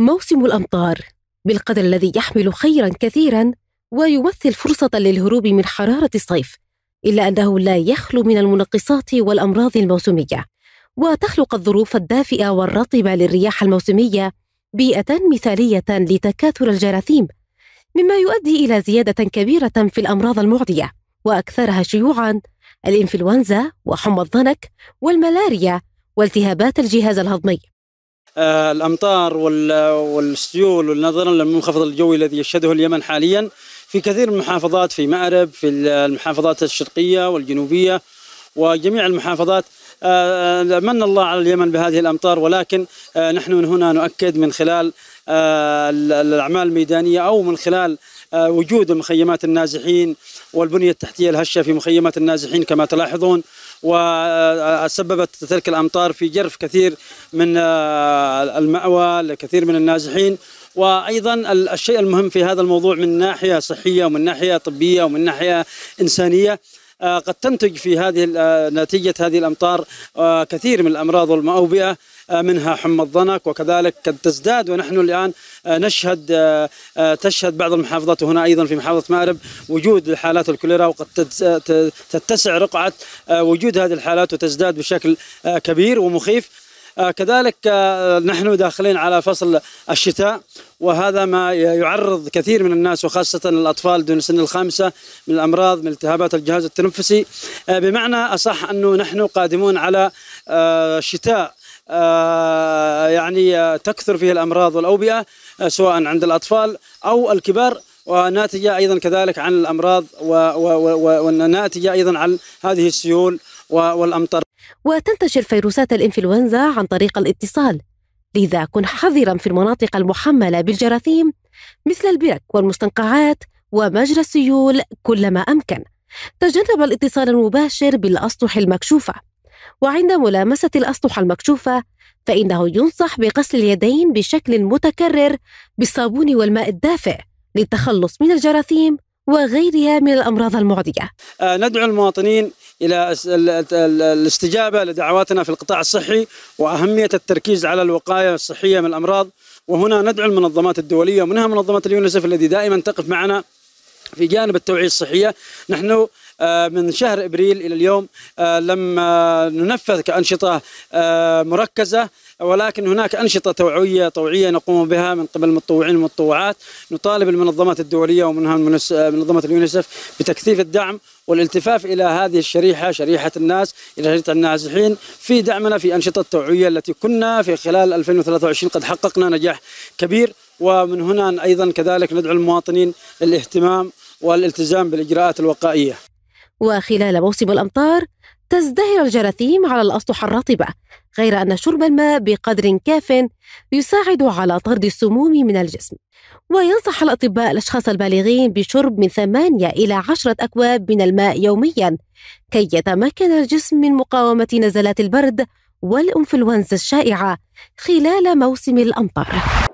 موسم الامطار بالقدر الذي يحمل خيرا كثيرا ويمثل فرصه للهروب من حراره الصيف الا انه لا يخلو من المنقصات والامراض الموسميه وتخلق الظروف الدافئه والرطبه للرياح الموسميه بيئه مثاليه لتكاثر الجراثيم مما يؤدي الى زياده كبيره في الامراض المعديه واكثرها شيوعا الانفلونزا وحمى الضنك والملاريا والتهابات الجهاز الهضمي آه، الأمطار والسيول ونظرا للمنخفض الجوي الذي يشهده اليمن حاليا في كثير من المحافظات في مأرب في المحافظات الشرقية والجنوبية وجميع المحافظات آه، من الله على اليمن بهذه الأمطار ولكن آه، نحن من هنا نؤكد من خلال الأعمال الميدانية أو من خلال وجود مخيمات النازحين والبنية التحتية الهشة في مخيمات النازحين كما تلاحظون وسببت تلك الامطار في جرف كثير من آه، المأوى لكثير من النازحين وايضا الشيء المهم في هذا الموضوع من ناحيه صحيه ومن ناحيه طبيه ومن ناحيه انسانيه آه، قد تنتج في هذه آه، نتيجه هذه الامطار كثير من الامراض والمأوبئه آه، منها حمى الضنك وكذلك قد تزداد ونحن الآن آه، نشهد آه، تشهد بعض المحافظات وهنا أيضا في محافظة مأرب وجود حالات الكوليرا وقد تتسع رقعة وجود هذه الحالات وتزداد بشكل كبير ومخيف كذلك نحن داخلين على فصل الشتاء وهذا ما يعرض كثير من الناس وخاصة الأطفال دون سن الخامسة من الأمراض من التهابات الجهاز التنفسي بمعنى أصح أنه نحن قادمون على شتاء آه، يعني آه، تكثر فيه الأمراض والأوبئة آه، سواء عند الأطفال أو الكبار وناتجة أيضا كذلك عن الأمراض وناتجة أيضا عن هذه السيول والأمطار وتنتشر فيروسات الإنفلونزا عن طريق الاتصال لذا كن حذرا في المناطق المحملة بالجراثيم مثل البرك والمستنقعات ومجرى السيول كلما أمكن تجنب الاتصال المباشر بالأسطح المكشوفة وعند ملامسة الأسطح المكشوفة فإنه ينصح بغسل اليدين بشكل متكرر بالصابون والماء الدافئ للتخلص من الجراثيم وغيرها من الأمراض المعدية آه، ندعو المواطنين إلى الاستجابة لدعواتنا في القطاع الصحي وأهمية التركيز على الوقاية الصحية من الأمراض وهنا ندعو المنظمات الدولية ومنها منظمة اليونيسف التي دائما تقف معنا في جانب التوعية الصحية نحن آه، من شهر ابريل الى اليوم آه، لم آه، ننفذ كانشطه مركزه ولكن هناك أنشطة توعوية طوعية نقوم بها من قبل المتطوعين والمتطوعات نطالب المنظمات الدولية ومنها منظمة اليونيسف بتكثيف الدعم والالتفاف إلى هذه الشريحة شريحة الناس إلى شريحة النازحين في دعمنا في أنشطة توعويه التي كنا في خلال 2023 قد حققنا نجاح كبير ومن هنا أيضا كذلك ندعو المواطنين للاهتمام والالتزام بالإجراءات الوقائية وخلال موسم الأمطار تزدهر الجراثيم على الأسطح الرطبة غير أن شرب الماء بقدر كاف يساعد على طرد السموم من الجسم وينصح الأطباء الأشخاص البالغين بشرب من ثمانية إلى عشرة أكواب من الماء يوميا كي يتمكن الجسم من مقاومة نزلات البرد والإنفلونزا الشائعة خلال موسم الأمطار